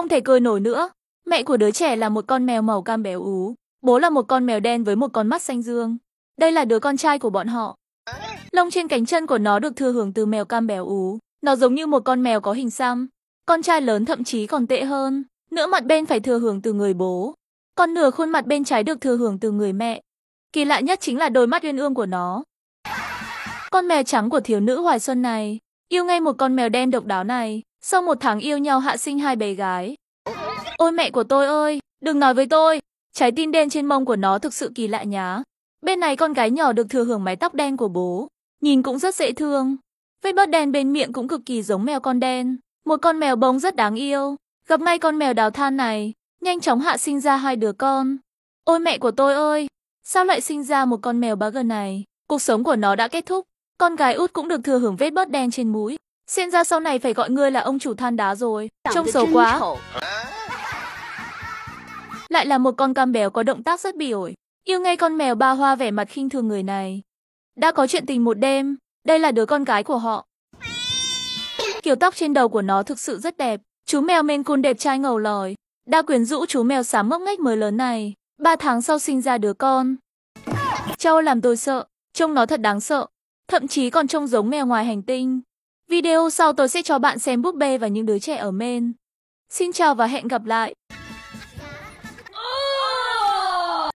Không thể cười nổi nữa, mẹ của đứa trẻ là một con mèo màu cam béo ú, bố là một con mèo đen với một con mắt xanh dương. Đây là đứa con trai của bọn họ. Lông trên cánh chân của nó được thừa hưởng từ mèo cam béo ú, nó giống như một con mèo có hình xăm. Con trai lớn thậm chí còn tệ hơn, nửa mặt bên phải thừa hưởng từ người bố, còn nửa khuôn mặt bên trái được thừa hưởng từ người mẹ. Kỳ lạ nhất chính là đôi mắt uyên ương của nó. Con mèo trắng của thiếu nữ Hoài Xuân này, yêu ngay một con mèo đen độc đáo này, sau một tháng yêu nhau hạ sinh hai bé gái. Ôi mẹ của tôi ơi, đừng nói với tôi, trái tim đen trên mông của nó thực sự kỳ lạ nhá. Bên này con gái nhỏ được thừa hưởng mái tóc đen của bố, nhìn cũng rất dễ thương. Vết bớt đen bên miệng cũng cực kỳ giống mèo con đen, một con mèo bông rất đáng yêu. Gặp ngay con mèo đào than này, nhanh chóng hạ sinh ra hai đứa con. Ôi mẹ của tôi ơi, sao lại sinh ra một con mèo bá gần này? Cuộc sống của nó đã kết thúc, con gái út cũng được thừa hưởng vết bớt đen trên mũi. Xem ra sau này phải gọi ngươi là ông chủ than đá rồi. Trông xấu quá. Lại là một con cam béo có động tác rất bỉ ổi. Yêu ngay con mèo ba hoa vẻ mặt khinh thường người này. Đã có chuyện tình một đêm, đây là đứa con gái của họ. Kiểu tóc trên đầu của nó thực sự rất đẹp. Chú mèo men cun đẹp trai ngầu lòi. Đã quyến rũ chú mèo xám mốc ngách mới lớn này. Ba tháng sau sinh ra đứa con. Châu làm tôi sợ. Trông nó thật đáng sợ. Thậm chí còn trông giống mèo ngoài hành tinh. Video sau tôi sẽ cho bạn xem búp bê và những đứa trẻ ở men. Xin chào và hẹn gặp lại!